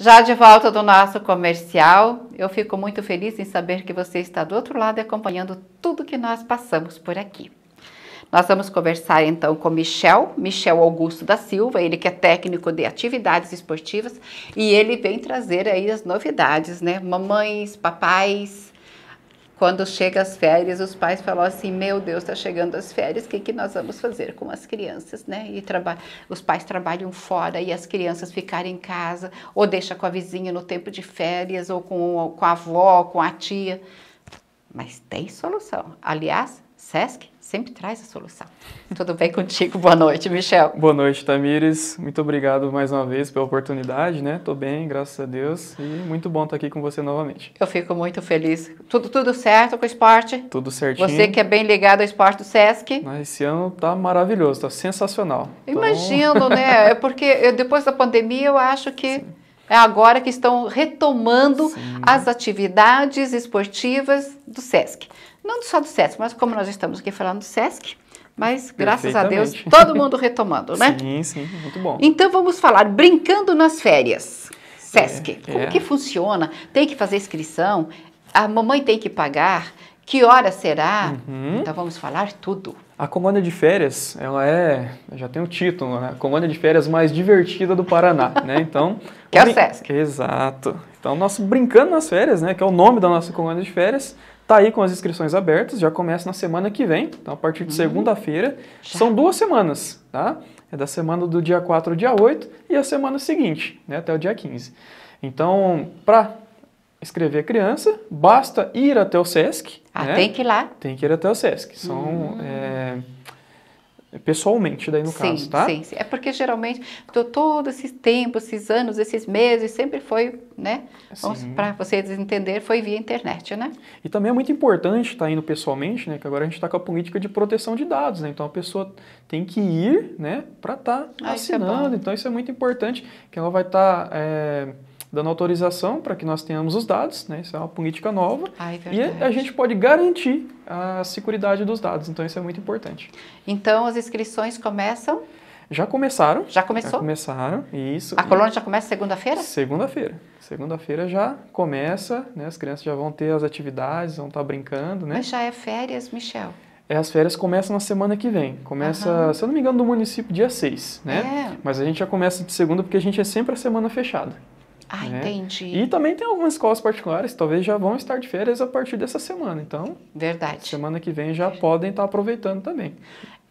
Já de volta do nosso comercial, eu fico muito feliz em saber que você está do outro lado acompanhando tudo que nós passamos por aqui. Nós vamos conversar então com Michel, Michel Augusto da Silva, ele que é técnico de atividades esportivas e ele vem trazer aí as novidades, né? Mamães, papais, quando chega as férias, os pais falam assim: Meu Deus, está chegando as férias, o que, que nós vamos fazer com as crianças, né? E os pais trabalham fora e as crianças ficarem em casa, ou deixa com a vizinha no tempo de férias, ou com, ou com a avó, com a tia. Mas tem solução. Aliás, SESC sempre traz a solução. Tudo bem contigo? Boa noite, Michel. Boa noite, Tamires. Muito obrigado mais uma vez pela oportunidade, né? Tô bem, graças a Deus, e muito bom estar aqui com você novamente. Eu fico muito feliz. Tudo tudo certo com o esporte? Tudo certinho. Você que é bem ligado ao esporte do SESC? Mas esse ano tá maravilhoso, tá sensacional. Então, Imagino, então... né? É porque eu, depois da pandemia eu acho que Sim. É agora que estão retomando Sim. as atividades esportivas do SESC não só do SESC, mas como nós estamos aqui falando do SESC, mas graças a Deus todo mundo retomando, né? Sim, sim, muito bom. Então vamos falar brincando nas férias. SESC, é, como é. que funciona? Tem que fazer inscrição? A mamãe tem que pagar? Que hora será? Uhum. Então vamos falar tudo. A comanda de férias, ela é, já tem o um título, né? A colônia de férias mais divertida do Paraná, né? Então, que é o SESC. Exato. Então, nosso brincando nas férias, né, que é o nome da nossa comanda de férias, Tá aí com as inscrições abertas, já começa na semana que vem, então a partir de uhum. segunda-feira. São duas semanas, tá? É da semana do dia 4 ao dia 8 e a semana seguinte, né, até o dia 15. Então, para escrever a criança, basta ir até o SESC. Ah, né? tem que ir lá. Tem que ir até o SESC. São. Uhum. É Pessoalmente, daí no sim, caso, tá? Sim, sim. É porque geralmente, todo esse tempo, esses anos, esses meses, sempre foi, né? Para vocês entenderem, foi via internet, né? E também é muito importante estar tá indo pessoalmente, né? Que agora a gente está com a política de proteção de dados, né? Então a pessoa tem que ir, né? Para estar tá ah, assinando. Isso é então isso é muito importante, que ela vai estar. Tá, é dando autorização para que nós tenhamos os dados, né? Isso é uma política nova. Ah, é e a gente pode garantir a segurança dos dados, então isso é muito importante. Então as inscrições começam? Já começaram. Já começou? Já começaram, isso. A colônia já começa segunda-feira? Segunda-feira. Segunda-feira já começa, né? As crianças já vão ter as atividades, vão estar tá brincando, né? Mas já é férias, Michel? É, as férias começam na semana que vem. Começa, uhum. se eu não me engano, do município dia 6, né? É. Mas a gente já começa de segunda porque a gente é sempre a semana fechada. Ah, né? entendi. E também tem algumas escolas particulares que talvez já vão estar de férias a partir dessa semana. Então, verdade. Semana que vem já verdade. podem estar aproveitando também.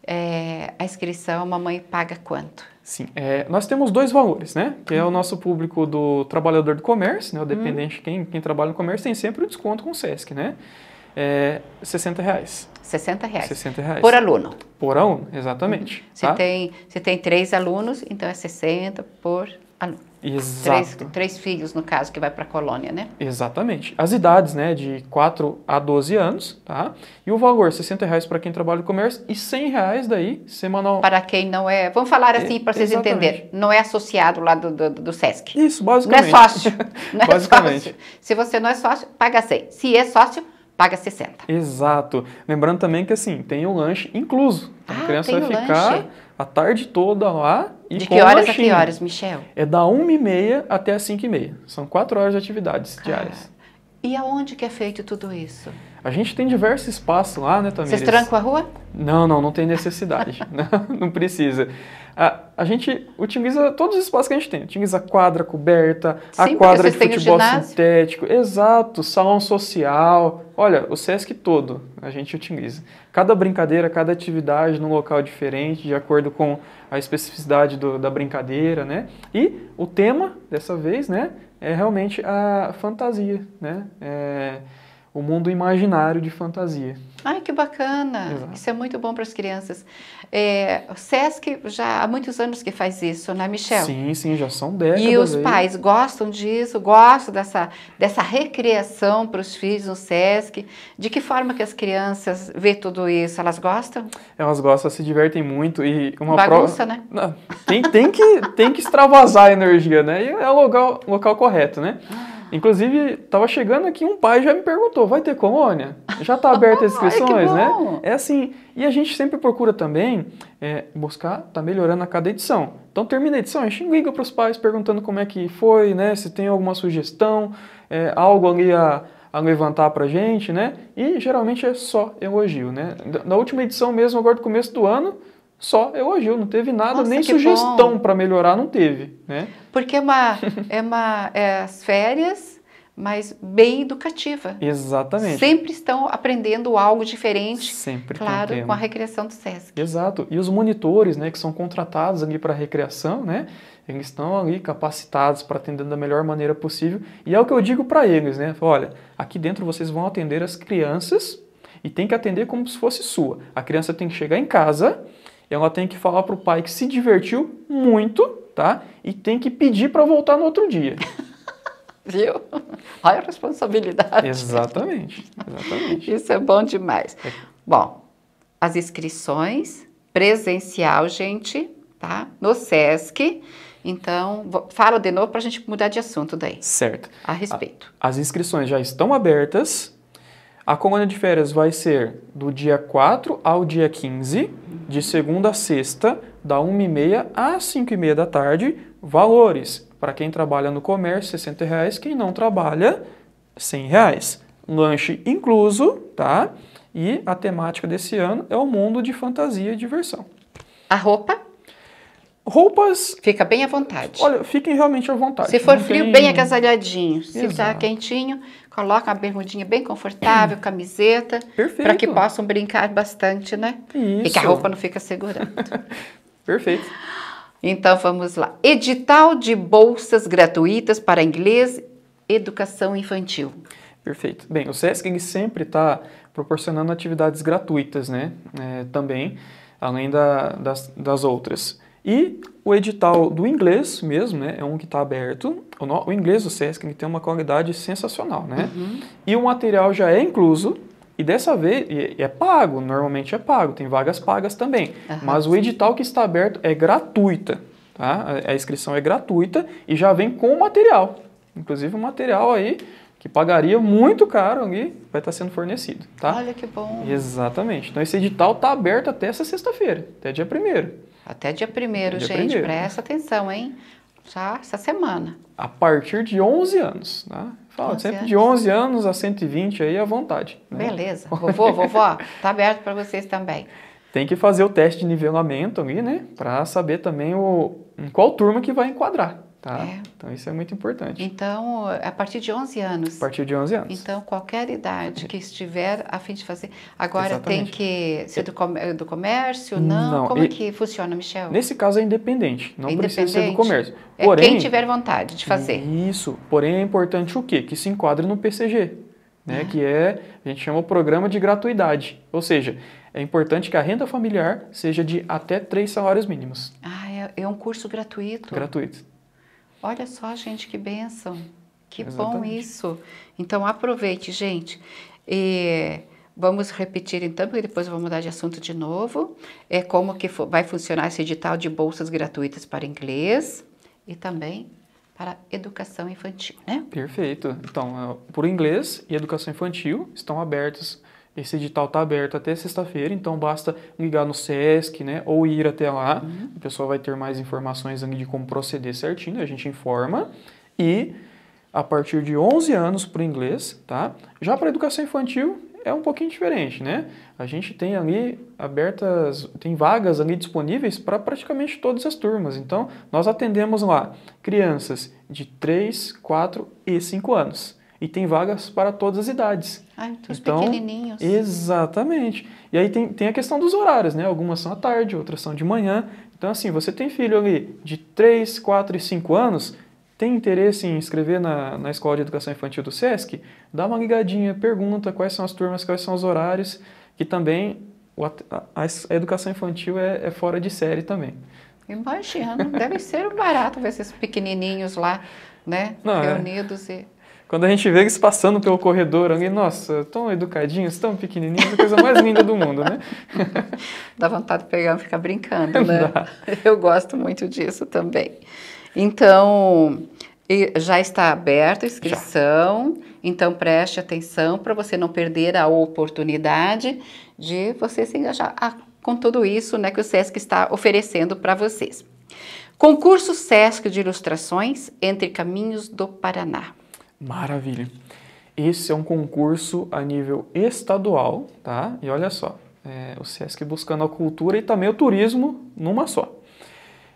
É, a inscrição, a mamãe paga quanto? Sim, é, nós temos dois valores, né? Que é o hum. nosso público do trabalhador do comércio, né? O hum. dependente, hum. quem, quem trabalha no comércio, tem sempre o um desconto com o SESC, né? É, 60 reais. 60 reais. 60 reais. Por aluno. Por aluno, exatamente. Uhum. Você, Se, tá? tem, se tem três alunos, então é 60 por ah, Três, três filhos, no caso, que vai para a colônia, né? Exatamente. As idades, né, de 4 a 12 anos, tá? E o valor, 60 reais para quem trabalha no comércio e 100 reais daí, semanal. Para quem não é, vamos falar assim para vocês entenderem, não é associado lá do, do, do SESC. Isso, basicamente. Não é sócio. Não é basicamente. Sócio. Se você não é sócio, paga 100. Se é sócio, paga 60. Exato. Lembrando também que assim, tem o um lanche incluso. Então, ah, a criança vai ficar lanche a tarde toda lá. E de que horas a que horas, Michel? É da 1h30 até as 5h30. São 4 horas de atividades Cara. diárias. E aonde que é feito tudo isso? A gente tem diversos espaços lá, né, Tamires? Vocês trancam a rua? Não, não, não tem necessidade. não, não precisa. Ah, a gente utiliza todos os espaços que a gente tem. Utiliza quadra coberta, Sim, a quadra de futebol sintético, exato, salão social. Olha, o SESC todo a gente utiliza. Cada brincadeira, cada atividade num local diferente, de acordo com a especificidade do, da brincadeira, né? E o tema, dessa vez, né, é realmente a fantasia, né? É o mundo imaginário de fantasia. Ai, que bacana! Exato. Isso é muito bom para as crianças. É, o SESC já há muitos anos que faz isso, né, Michel? Sim, sim, já são décadas. E os aí. pais gostam disso, gostam dessa, dessa recreação para os filhos no SESC. De que forma que as crianças vê tudo isso? Elas gostam? Elas gostam, se divertem muito e uma Bagunça, prova... né? Não, tem, tem, que, tem que extravasar a energia, né? E é o local, local correto, né? Ah. Inclusive, tava chegando aqui, um pai já me perguntou: vai ter colônia? Já está aberta as inscrições, né? É assim. E a gente sempre procura também é, buscar, tá melhorando a cada edição. Então, termina a edição, a gente liga para os pais perguntando como é que foi, né? Se tem alguma sugestão, é, algo ali a, a levantar pra gente, né? E geralmente é só elogio, né? Na última edição mesmo, agora do começo do ano, só é eu agiu, não teve nada, Nossa, nem sugestão para melhorar, não teve. Né? Porque é uma, é uma é, as férias, mas bem educativa. Exatamente. Sempre estão aprendendo algo diferente. Sempre. Claro, com, com a recreação do SESC. Exato. E os monitores né, que são contratados ali para a recreação, né? Eles estão ali capacitados para atender da melhor maneira possível. E é o que eu digo para eles, né? Olha, aqui dentro vocês vão atender as crianças e tem que atender como se fosse sua. A criança tem que chegar em casa e ela tem que falar para o pai que se divertiu muito, tá? E tem que pedir para voltar no outro dia. Viu? Olha a responsabilidade. Exatamente, exatamente. Isso é bom demais. É. Bom, as inscrições presencial, gente, tá? No SESC. Então, fala de novo para a gente mudar de assunto daí. Certo. A respeito. A, as inscrições já estão abertas, a colônia de férias vai ser do dia 4 ao dia 15, de segunda a sexta, da 1h30 às 5h30 da tarde. Valores, para quem trabalha no comércio, 60 reais, quem não trabalha, 100 reais. Lanche incluso, tá? E a temática desse ano é o mundo de fantasia e diversão. A roupa? Roupas. Fica bem à vontade. Olha, fiquem realmente à vontade. Se for Não frio, tem... bem agasalhadinho. Se está quentinho, Coloca uma bermudinha bem confortável, camiseta, para que possam brincar bastante, né? Isso. E que a roupa não fica segurando. Perfeito. Então vamos lá. Edital de bolsas gratuitas para inglês, educação infantil. Perfeito. Bem, o SESC sempre está proporcionando atividades gratuitas, né? É, também, além da, das, das outras. E o edital do inglês mesmo, né? É um que está aberto. O, no, o, inglês do SESC tem uma qualidade sensacional, né? Uhum. E o material já é incluso. E dessa vez e é pago, normalmente é pago, tem vagas pagas também. Uhum, Mas sim. o edital que está aberto é gratuita, tá? A, a inscrição é gratuita e já vem com o material. Inclusive o material aí que pagaria muito caro e vai estar sendo fornecido, tá? Olha que bom. Exatamente. Então esse edital está aberto até essa sexta-feira, até dia primeiro. Até dia primeiro, gente, primeiro. presta atenção, hein? Já essa semana. A partir de 11 anos, né? Fala, sempre anos. de 11 anos a 120 aí à vontade. Né? Beleza. Vovô, vovó, tá aberto para vocês também. Tem que fazer o teste de nivelamento ali, né? Para saber também o, em qual turma que vai enquadrar tá? É. Então isso é muito importante. Então, a partir de 11 anos. A partir de 11 anos. Então, qualquer idade que estiver a fim de fazer. Agora Exatamente. tem que ser do, eh, do comércio, não? não. Como e, é que funciona, Michel? Nesse caso é independente, não independente. precisa ser do comércio. É, porém, é quem tiver vontade de fazer. Isso, porém é importante o quê? Que se enquadre no PCG. Né, é. que é, a gente chama o programa de gratuidade. Ou seja, é importante que a renda familiar seja de até três salários mínimos. Ah, é, é um curso gratuito. Gratuito. Olha só, gente, que benção. Que Exatamente. bom isso. Então, aproveite, gente. E vamos repetir então, porque depois eu vou mudar de assunto de novo. É como que vai funcionar esse edital de bolsas gratuitas para inglês e também para educação infantil, né? Perfeito. Então, é, por inglês e educação infantil estão abertos. Esse edital está aberto até sexta-feira, então basta ligar no SESC, né? Ou ir até lá. Uhum. O pessoal vai ter mais informações de como proceder certinho, a gente informa. E a partir de 11 anos para o inglês, tá? Já para educação infantil é um pouquinho diferente, né? A gente tem ali abertas, tem vagas ali disponíveis para praticamente todas as turmas. Então, nós atendemos lá crianças de 3, 4 e 5 anos e tem vagas para todas as idades. Ah, então, os pequenininhos. Exatamente. E aí tem, tem a questão dos horários, né? Algumas são à tarde, outras são de manhã. Então, assim, você tem filho ali de 3, 4 e 5 anos, tem interesse em inscrever na, na Escola de Educação Infantil do SESC? Dá uma ligadinha, pergunta quais são as turmas, quais são os horários, que também a, a, a educação infantil é, é fora de série também. Imagina, deve ser barato ver esses pequenininhos lá, né? Não, é. reunidos é. e quando a gente vê eles passando pelo corredor, alguém, nossa, tão educadinhos, tão pequenininhos, a coisa mais linda do mundo, né? Dá vontade de pegar e ficar brincando, né? Dá. Eu gosto muito disso também. Então, já está aberta a inscrição, já. então preste atenção para você não perder a oportunidade de você se engajar ah, com tudo isso né, que o SESC está oferecendo para vocês. Concurso SESC de Ilustrações entre Caminhos do Paraná. Maravilha. Esse é um concurso a nível estadual, tá? E olha só, é, o SESC buscando a cultura e também o turismo numa só.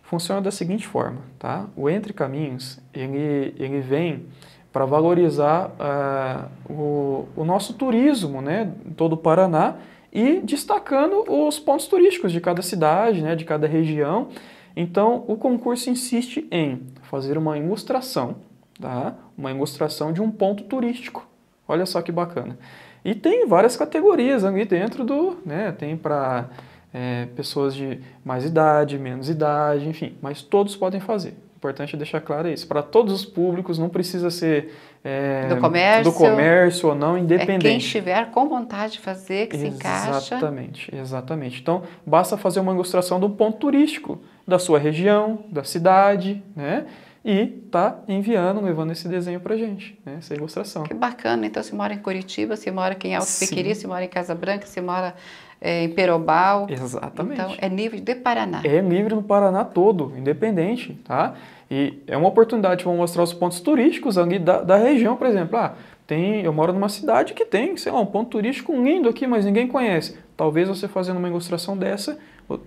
Funciona da seguinte forma, tá? O Entre Caminhos, ele, ele vem para valorizar uh, o, o nosso turismo, né? Todo o Paraná e destacando os pontos turísticos de cada cidade, né? De cada região. Então, o concurso insiste em fazer uma ilustração tá? uma ilustração de um ponto turístico. Olha só que bacana. E tem várias categorias ali dentro do. Né, tem para é, pessoas de mais idade, menos idade, enfim, mas todos podem fazer. Importante deixar claro isso. Para todos os públicos, não precisa ser é, do, comércio, do comércio ou não, é, independente. É quem estiver com vontade de fazer, que exatamente, se encaixa. Exatamente, exatamente. Então, basta fazer uma ilustração do ponto turístico da sua região, da cidade, né? e tá enviando, levando esse desenho para gente, né? essa ilustração. Que bacana. Então, se mora em Curitiba, se mora em Alto Pequeri, se mora em Casa Branca, se mora é, em Perobal. Exatamente. Então, é livre de Paraná. É livre no Paraná todo, independente, tá? E é uma oportunidade para mostrar os pontos turísticos ali da, da região, por exemplo. Ah, tem, eu moro numa cidade que tem, sei lá, um ponto turístico lindo aqui, mas ninguém conhece. Talvez você fazendo uma ilustração dessa,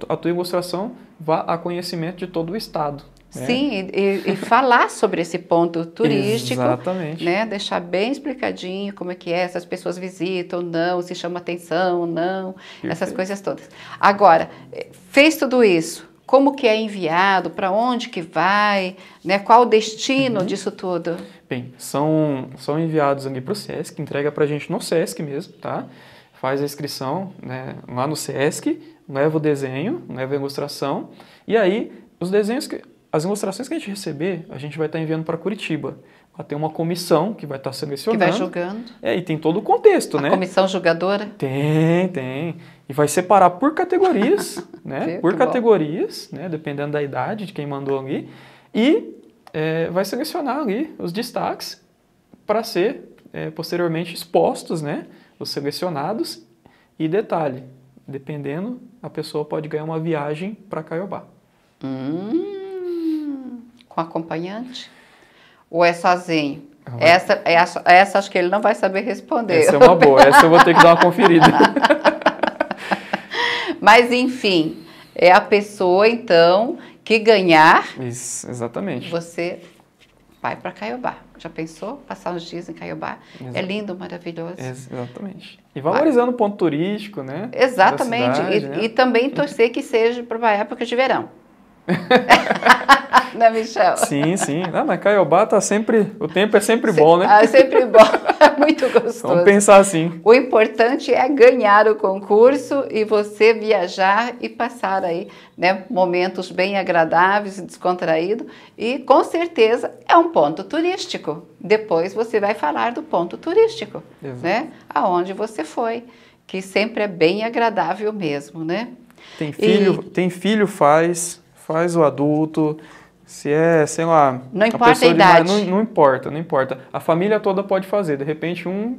a tua ilustração vá a conhecimento de todo o estado. É. Sim, é. e, e, falar sobre esse ponto turístico. Exatamente. Né? Deixar bem explicadinho como é que é, se as pessoas visitam ou não, se chama atenção ou não, Perfeito. essas coisas todas. Agora, eh, fez tudo isso, como que é enviado, para onde que vai, né? qual o destino uhum. disso tudo? Bem, são, são enviados ali para o SESC, entrega para a gente no SESC mesmo, tá? Faz a inscrição né, lá no SESC, leva o desenho, leva a ilustração, e aí os desenhos que as ilustrações que a gente receber, a gente vai estar tá enviando para Curitiba. Vai ter uma comissão que vai estar tá selecionando. Que vai julgando. É, e tem todo o contexto, a né? comissão julgadora? Tem, tem. E vai separar por categorias, né? Viu? Por categorias, bom. né? Dependendo da idade de quem mandou ali. E é, vai selecionar ali os destaques para ser é, posteriormente expostos, né? Os selecionados. E detalhe, dependendo, a pessoa pode ganhar uma viagem para Caiobá. Hum com acompanhante? Ou é sozinho? Ah, essa, essa, é essa acho que ele não vai saber responder. Essa é uma boa, essa eu vou ter que dar uma conferida. Mas, enfim, é a pessoa, então, que ganhar. Isso, exatamente. Você vai para Caiobá. Já pensou? Passar uns dias em Caiobá. Exato. É lindo, maravilhoso. Exatamente. E valorizando vai. o ponto turístico, né? Exatamente. Cidade, e, né? e, também torcer que seja para uma época é de verão. né, Michel? Sim, sim. Ah, mas Caiobá tá sempre. O tempo é sempre bom, né? Ah, é sempre bom. É muito gostoso. Vamos pensar assim. O importante é ganhar o concurso e você viajar e passar aí, né? Momentos bem agradáveis, descontraído. E com certeza é um ponto turístico. Depois você vai falar do ponto turístico, Exato. né? Aonde você foi. Que sempre é bem agradável mesmo, né? Tem filho, e... tem filho faz, faz o adulto se é, sei lá. Não importa a, a idade. Mais, não, não, importa, não importa. A família toda pode fazer. De repente, um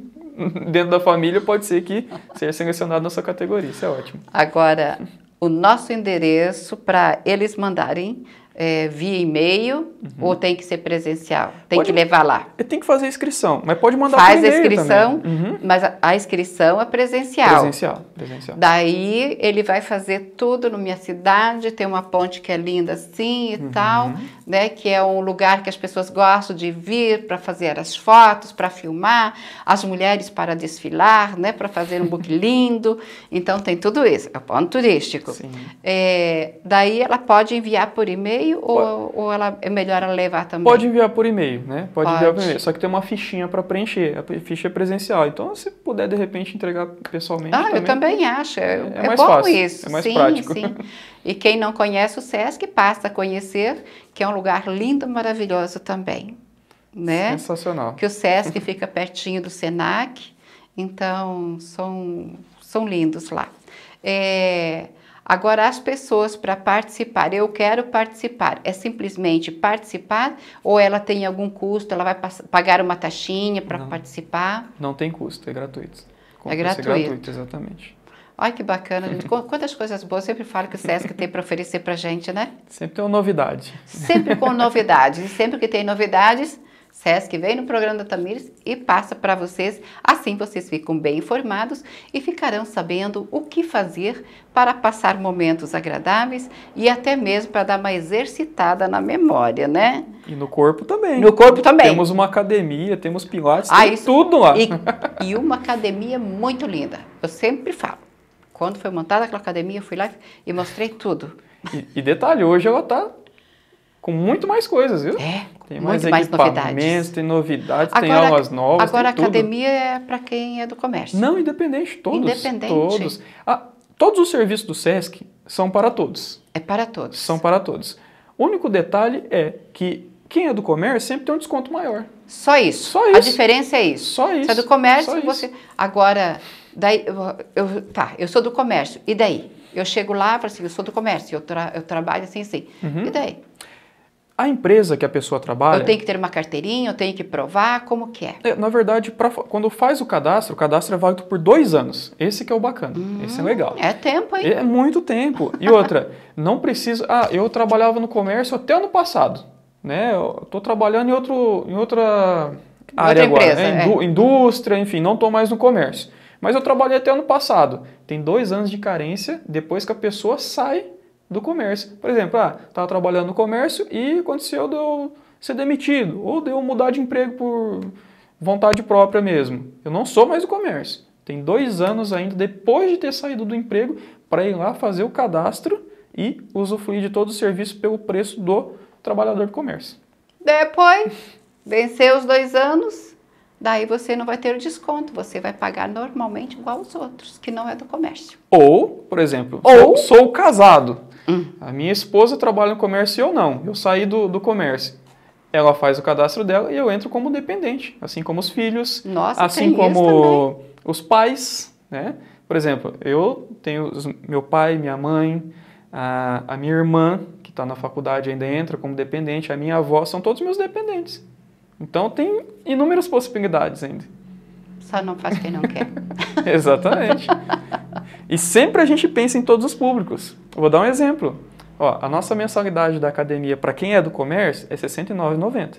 dentro da família pode ser que seja selecionado na sua categoria. Isso é ótimo. Agora, o nosso endereço para eles mandarem é, via e-mail uhum. ou tem que ser presencial? Tem pode, que levar lá? É, tem que fazer inscrição, mas pode mandar Faz por e-mail a inscrição, uhum. mas a, a, inscrição é presencial. Presencial, presencial. Daí ele vai fazer tudo na minha cidade, tem uma ponte que é linda assim e uhum. tal né, que é um lugar que as pessoas gostam de vir para fazer as fotos, para filmar, as mulheres para desfilar, né, para fazer um book lindo. Então tem tudo isso, é o ponto turístico. É, daí ela pode enviar por e-mail ou, ou ela, é melhor ela levar também? Pode enviar por e-mail, né? Pode, pode, enviar por e-mail. Só que tem uma fichinha para preencher, a ficha é presencial. Então se puder de repente entregar pessoalmente. Ah, também, eu também acho. É, é, é mais bom fácil, isso. É mais sim, prático. Sim. E quem não conhece o SESC, passa a conhecer, que é um lugar lindo, maravilhoso também. Né? Sensacional. Que o SESC fica pertinho do SENAC, então são, são lindos lá. É, agora, as pessoas para participar, eu quero participar, é simplesmente participar ou ela tem algum custo, ela vai pagar uma taxinha para participar? Não tem custo, é gratuito. é gratuito. gratuito, exatamente. Olha que bacana, gente. Quantas coisas boas. Eu sempre falo que o SESC tem para oferecer para gente, né? Sempre tem uma novidade. Sempre com novidades. E sempre que tem novidades, SESC vem no programa da Tamires e passa para vocês. Assim vocês ficam bem informados e ficarão sabendo o que fazer para passar momentos agradáveis e até mesmo para dar uma exercitada na memória, né? E no corpo também. No corpo também. Temos uma academia, temos pilates, ah, tem isso, tudo lá. E, e uma academia muito linda. Eu sempre falo. Quando foi montada aquela academia, eu fui lá e mostrei tudo. E, e detalhe, hoje ela está com muito mais coisas, viu? É, tem mais muito mais novidades. Tem novidades, agora, tem aulas novas. Agora a academia é para quem é do comércio. Não, independente, todos. Independente. Todos. Ah, todos os serviços do SESC são para todos. É para todos. São para todos. O único detalhe é que quem é do comércio sempre tem um desconto maior. Só isso. Só isso. A diferença é isso. Só isso. Se é do comércio, você. Agora, Daí, eu, eu, tá, eu sou do comércio, e daí? Eu chego lá e falo assim, eu sou do comércio, eu, tra, eu trabalho assim, assim, uhum. e daí? A empresa que a pessoa trabalha... Eu tenho que ter uma carteirinha, eu tenho que provar, como que é? é na verdade, pra, quando faz o cadastro, o cadastro é válido por dois anos. Esse que é o bacana, hum, esse é legal. É tempo, hein? É muito tempo. E outra, não precisa... Ah, eu trabalhava no comércio até ano passado, né? Eu tô trabalhando em, outro, em outra área outra agora, empresa, né? é. Indú, indústria, enfim, não estou mais no comércio. Mas eu trabalhei até ano passado. Tem dois anos de carência depois que a pessoa sai do comércio. Por exemplo, ah, estava trabalhando no comércio e aconteceu de eu ser demitido, ou de eu mudar de emprego por vontade própria mesmo. Eu não sou mais do comércio. Tem dois anos ainda depois de ter saído do emprego para ir lá fazer o cadastro e usufruir de todo o serviço pelo preço do trabalhador do comércio. Depois, venceu os dois anos, Daí você não vai ter o desconto, você vai pagar normalmente igual aos outros, que não é do comércio. Ou, por exemplo, ou sou casado. Hum. A minha esposa trabalha no comércio e eu não. Eu saí do, do comércio ela faz o cadastro dela e eu entro como dependente, assim como os filhos, Nossa, assim como os pais, né? Por exemplo, eu tenho os, meu pai, minha mãe, a, a minha irmã, que está na faculdade ainda entra como dependente, a minha avó, são todos meus dependentes. Então tem inúmeras possibilidades ainda. Só não faz quem não quer. Exatamente. E sempre a gente pensa em todos os públicos. Eu vou dar um exemplo. Ó, a nossa mensalidade da academia para quem é do comércio é R$ 69,90.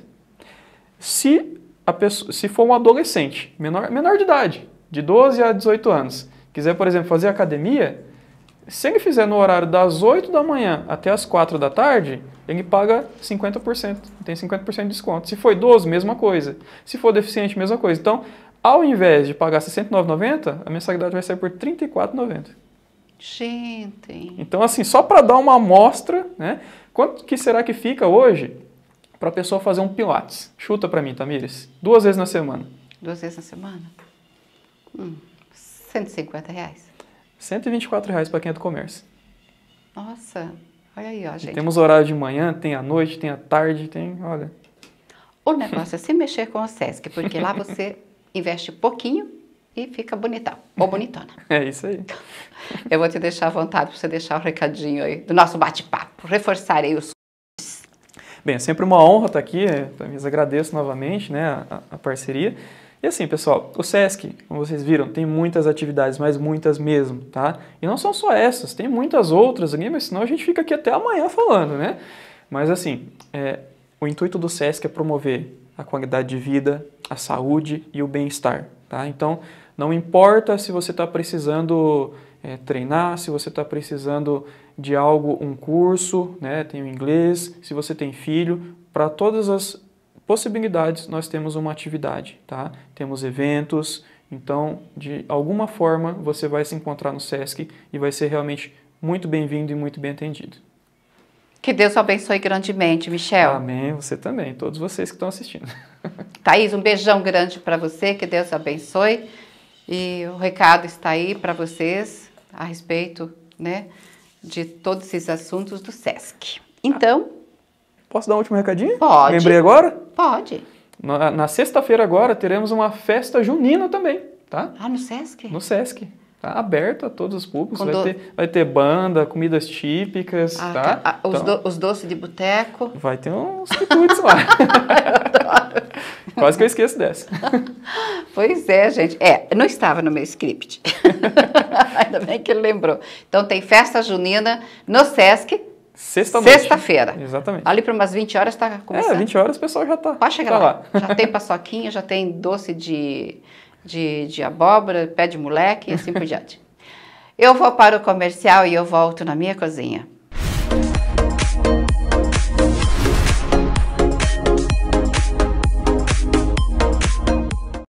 Se, a pessoa, se for um adolescente, menor, menor de idade, de 12 a 18 anos, quiser, por exemplo, fazer academia, se ele fizer no horário das 8 da manhã até as 4 da tarde, ele paga 50%, tem 50% de desconto. Se for idoso, mesma coisa. Se for deficiente, mesma coisa. Então, ao invés de pagar R$ 69,90, a mensalidade vai sair por R$ 34,90. Gente! Então, assim, só para dar uma amostra, né? Quanto que será que fica hoje para a pessoa fazer um pilates? Chuta para mim, Tamires. Duas vezes na semana. Duas vezes na semana? Hum, 150 reais. 124 reais para quem é do comércio. Nossa, olha aí, ó, gente. E temos horário de manhã, tem a noite, tem a tarde, tem, olha. O negócio é se mexer com o Sesc, porque lá você investe pouquinho e fica bonitão, ou bonitona. É isso aí. Eu vou te deixar à vontade para você deixar o um recadinho aí do nosso bate-papo. Reforçarei os Bem, é sempre uma honra estar aqui, é, também agradeço novamente né, a, a parceria. E assim, pessoal, o SESC, como vocês viram, tem muitas atividades, mas muitas mesmo, tá? E não são só essas, tem muitas outras, mas senão a gente fica aqui até amanhã falando, né? Mas assim, é, o intuito do SESC é promover a qualidade de vida, a saúde e o bem-estar, tá? Então, não importa se você está precisando é, treinar, se você está precisando de algo, um curso, né? Tem o inglês, se você tem filho, para todas as possibilidades nós temos uma atividade, tá? Temos eventos, então de alguma forma você vai se encontrar no SESC e vai ser realmente muito bem-vindo e muito bem atendido. Que Deus abençoe grandemente, Michel. Amém, você também, todos vocês que estão assistindo. Thaís, um beijão grande para você, que Deus abençoe. E o recado está aí para vocês a respeito né, de todos esses assuntos do SESC. Então, Posso dar um último recadinho? Pode. Lembrei agora? Pode. Na, na sexta-feira agora teremos uma festa junina também, tá? Ah, no Sesc? No Sesc. Tá aberto a todos os públicos. Vai, do... ter, vai ter banda, comidas típicas, ah, tá? tá. Ah, os, então, do, os, doces de boteco. Vai ter uns quitutes lá. Quase que eu esqueço dessa. pois é, gente. É, não estava no meu script. Ainda bem que ele lembrou. Então tem festa junina no Sesc, Sexta-feira. Sexta-feira. Exatamente. Ali para umas 20 horas está é, começando. É, 20 horas o pessoal já está. Pode chegar tá lá. lá. Já tem paçoquinha, já tem doce de, de, de abóbora, pé de moleque e assim por diante. Eu vou para o comercial e eu volto na minha cozinha.